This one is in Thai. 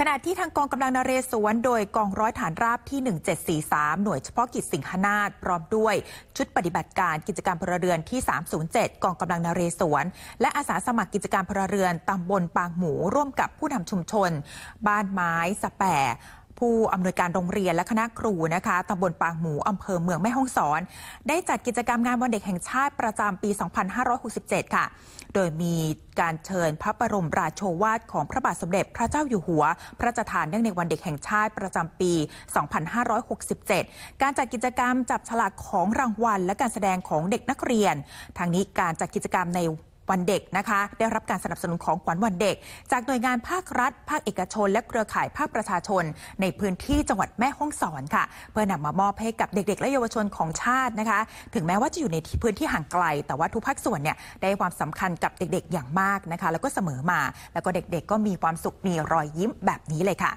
ขณะที่ทางกองกำลังนเรศวร โดยกองร้อยฐานราบที่ 1743 หน่วยเฉพาะกิจสิงหนาฏพร้อมด้วยชุดปฏิบัติการกิจการพลเรือนที่ 307 กองกำลังนเรศวร และอาสาสมัครกิจการพลเรือนตำบลปางหมูร่วมกับผู้นำชุมชนบ้านไม้สแปรผู้อำนวยการโรงเรียนและคณะครูนะคะตำบลปางหมูอำเภอเมืองแม่ฮ่องสอน ได้จัดกิจกรรมงานวันเด็กแห่งชาติประจำปี 2567 ค่ะ โดยมีการเชิญพระบรมราโชวาทของพระบาทสมเด็จพระเจ้าอยู่หัว พระราชทานเนื่องในวันเด็กแห่งชาติประจำปี 2567 การจัดกิจกรรมจับฉลากของรางวัล และการแสดงของเด็กนักเรียน ทางนี้การจัดกิจกรรมในวันเด็กนะคะได้รับการสนับสนุนของขวัญวันเด็ก จากหน่วยงานภาครัฐ ภาคเอกชน และเครือข่ายภาคประชาชนในพื้นที่จังหวัดแม่ฮ่องสอนค่ะเพื่อนำมามอบให้กับเด็ก ๆ และเยาวชนของชาตินะคะ ถึงแม้ว่าจะอยู่ในพื้นที่ห่างไกล แต่ว่าทุกภาคส่วนเนี่ยได้ความสำคัญกับเด็ก ๆอย่างมากนะคะ แล้วก็เสมอมา แล้วก็เด็กๆ ก็มีความสุขมีรอยยิ้มแบบนี้เลยค่ะ